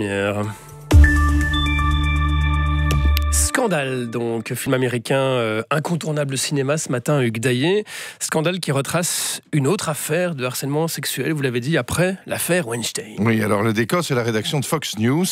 Yeah. Scandale, donc, film américain euh, incontournable cinéma ce matin, Hugues Daillé. Scandale qui retrace une autre affaire de harcèlement sexuel, vous l'avez dit, après l'affaire Weinstein. Oui, alors le décor, c'est la rédaction de Fox News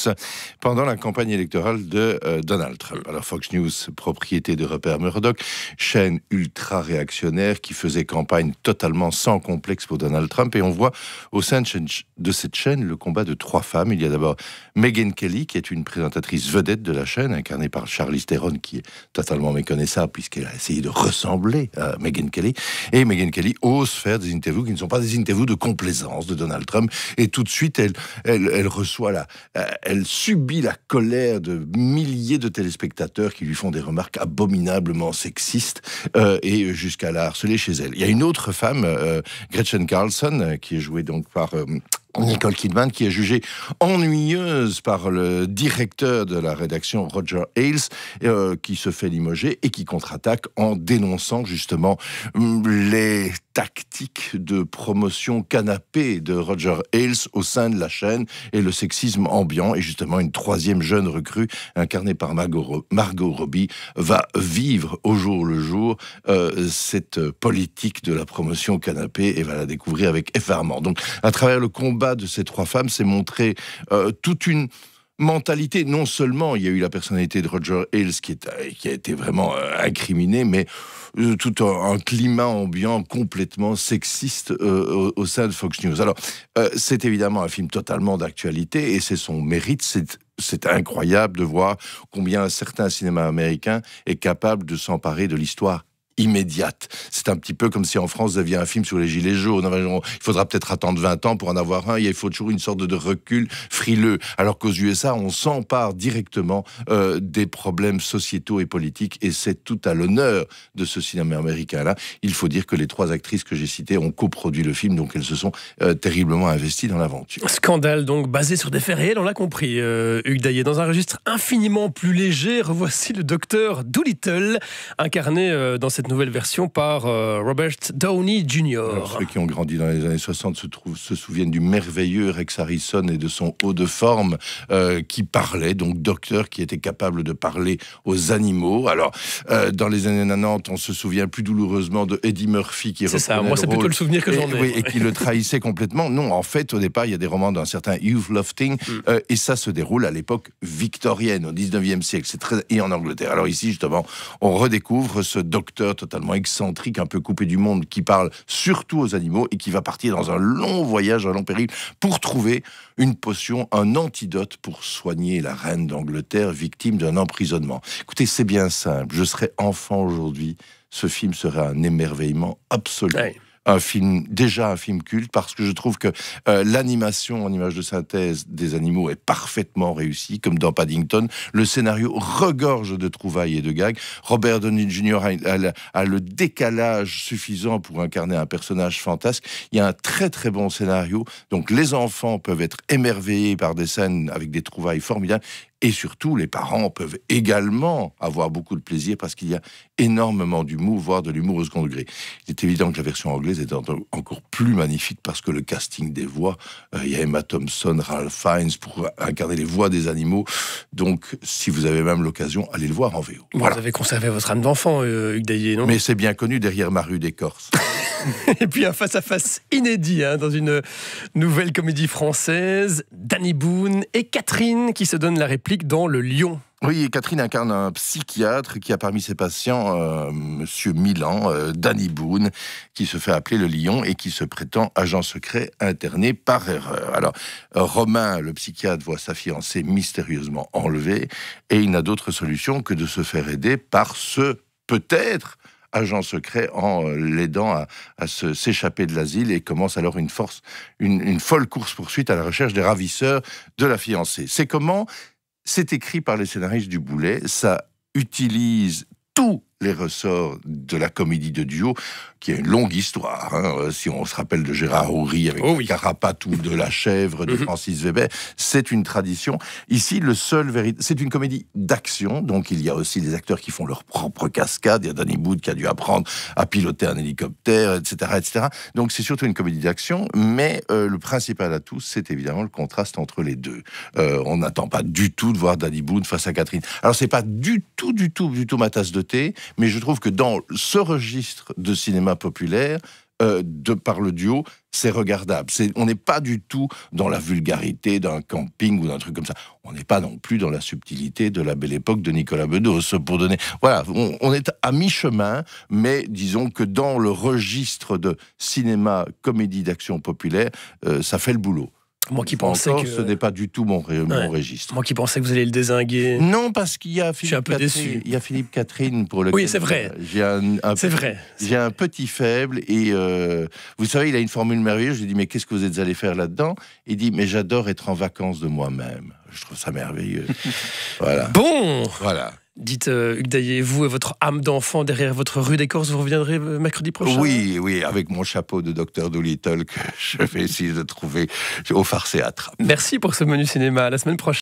pendant la campagne électorale de euh, Donald Trump. Alors Fox News, propriété de Rupert Murdoch, chaîne ultra-réactionnaire qui faisait campagne totalement sans complexe pour Donald Trump. Et on voit au sein de cette chaîne le combat de trois femmes. Il y a d'abord Megyn Kelly, qui est une présentatrice vedette de la chaîne, incarnée par Charlie qui est totalement méconnaissable, puisqu'elle a essayé de ressembler à Megyn Kelly. Et Megyn Kelly ose faire des interviews qui ne sont pas des interviews de complaisance de Donald Trump. Et tout de suite, elle, elle, elle reçoit la. Euh, elle subit la colère de milliers de téléspectateurs qui lui font des remarques abominablement sexistes euh, et jusqu'à la harceler chez elle. Il y a une autre femme, euh, Gretchen Carlson, qui est jouée donc par. Nicole Kidman, qui est jugée ennuyeuse par le directeur de la rédaction, Roger Ailes, euh, qui se fait limoger et qui contre-attaque en dénonçant justement hum, les tactiques de promotion canapé de Roger Ailes au sein de la chaîne et le sexisme ambiant. Et justement, une troisième jeune recrue, incarnée par Margot, Margot Robbie, va vivre au jour le jour euh, cette politique de la promotion canapé et va la découvrir avec effarement. Donc, à travers le combat de ces trois femmes, c'est montré euh, toute une mentalité. Non seulement il y a eu la personnalité de Roger Ailes qui, a été vraiment euh, incriminée, mais euh, tout un, climat ambiant complètement sexiste au, sein de Fox News. Alors, c'est évidemment un film totalement d'actualité et c'est son mérite. C'est c'est incroyable de voir combien un certain cinéma américain est capable de s'emparer de l'histoire immédiate. C'est un petit peu comme si en France vous aviez un film sur les gilets jaunes. Il faudra peut-être attendre 20 ans pour en avoir un. Il faut toujours une sorte de recul frileux. Alors qu'aux USA, on s'empare directement euh, des problèmes sociétaux et politiques et c'est tout à l'honneur de ce cinéma américain-là. Il faut dire que les trois actrices que j'ai citées ont coproduit le film, donc elles se sont euh, terriblement investies dans l'aventure. Scandale donc basé sur des faits réels, on l'a compris, euh, Hugues Daillé. Dans un registre infiniment plus léger, revoici le docteur Doolittle, incarné dans cette nouvelle version par euh, Robert Downey Jr. ceux qui ont grandi dans les années 60 se, trouvent, se souviennent du merveilleux Rex Harrison et de son haut de forme euh, qui parlait, donc docteur qui était capable de parler aux animaux. Alors, euh, dans les années 90, on se souvient plus douloureusement de Eddie Murphy qui C'est ça, moi c'est plutôt le souvenir que j'en ai. Et, qui le trahissait complètement. Non, en fait, au départ, il y a des romans d'un certain Hugh Lofting mm. et ça se déroule à l'époque victorienne, au 19e siècle, c'est très... et en Angleterre. Alors ici, justement, on redécouvre ce docteur totalement excentrique, un peu coupé du monde, qui parle surtout aux animaux et qui va partir dans un long voyage, un long péril, pour trouver une potion, un antidote pour soigner la reine d'Angleterre victime d'un emprisonnement. Écoutez, c'est bien simple. Je serai enfant aujourd'hui. Ce film sera un émerveillement absolu un film, déjà un film culte, parce que je trouve que euh, l'animation en image de synthèse des animaux est parfaitement réussie, comme dans Paddington. Le scénario regorge de trouvailles et de gags. Robert Downey Jr. a, a le décalage suffisant pour incarner un personnage fantasque. Il y a un très très bon scénario, donc les enfants peuvent être émerveillés par des scènes avec des trouvailles formidables et surtout, les parents peuvent également avoir beaucoup de plaisir parce qu'il y a énormément d'humour, voire de l'humour au second degré. Il est évident que la version anglaise est encore plus magnifique parce que le casting des voix, euh, il y a Emma Thompson, Ralph Fiennes pour incarner les voix des animaux. Donc, si vous avez même l'occasion, allez le voir en VO. Vous avez conservé votre âme d'enfant, euh, Hugues Daillé, non Mais c'est bien connu derrière ma rue Et puis un face-à-face inédit hein, dans une nouvelle comédie française, Danny Boone et Catherine qui se donnent la réponse dans Le Lion. Oui, et Catherine incarne un psychiatre qui a parmi ses patients euh, Monsieur Milan, euh, Danny Boone, qui se fait appeler le Lion et qui se prétend agent secret interné par erreur. Alors, Romain, le psychiatre, voit sa fiancée mystérieusement enlevée et il n'a d'autre solution que de se faire aider par ce peut-être agent secret en l'aidant à, s'échapper de l'asile et commence alors une force, une folle course-poursuite à la recherche des ravisseurs de la fiancée. C'est comment c'est écrit par les scénaristes du Boulet, ça utilise tout les ressorts de la comédie de duo, qui a une longue histoire. Hein. Euh, si on se rappelle de Gérard Houry avec oh ou de La Chèvre de mhm. Francis Weber, c'est une tradition. Ici, le seul véritable. C'est une comédie d'action, donc il y a aussi des acteurs qui font leur propre cascade. Il y a Danny Boone qui a dû apprendre à piloter un hélicoptère, etc. etc. Donc c'est surtout une comédie d'action, mais euh, le principal atout, c'est évidemment le contraste entre les deux. Euh, on n'attend pas du tout de voir Danny Boone face à Catherine. Alors c'est pas du tout, du tout, du tout ma tasse de thé. Mais je trouve que dans ce registre de cinéma populaire, euh, de par le duo, c'est regardable. on n'est pas du tout dans la vulgarité d'un camping ou d'un truc comme ça. On n'est pas non plus dans la subtilité de la belle époque de Nicolas Bedos, pour donner... Voilà, on, est à mi-chemin, mais disons que dans le registre de cinéma, comédie d'action populaire, euh, ça fait le boulot. Moi qui pensais que ce n'est pas du tout mon, registre. Moi qui pensais que vous allez le désinguer. Non, parce qu'il y a Philippe. Je suis un peu déçu. Il y a Philippe Catherine pour le. Oui, c'est vrai. Euh, j'ai un, c'est vrai. J'ai un petit faible et euh, vous savez, il a une formule merveilleuse. Je lui dis mais qu'est-ce que vous êtes allé faire là-dedans Il dit mais j'adore être en vacances de moi-même. Je trouve ça merveilleux. voilà. Bon. Voilà. Dites, euh, Hugues vous et votre âme d'enfant derrière votre rue des Corses, vous reviendrez euh, mercredi prochain Oui, oui, avec mon chapeau de docteur Doolittle que je vais essayer de trouver au Farce à Merci pour ce menu cinéma. la semaine prochaine.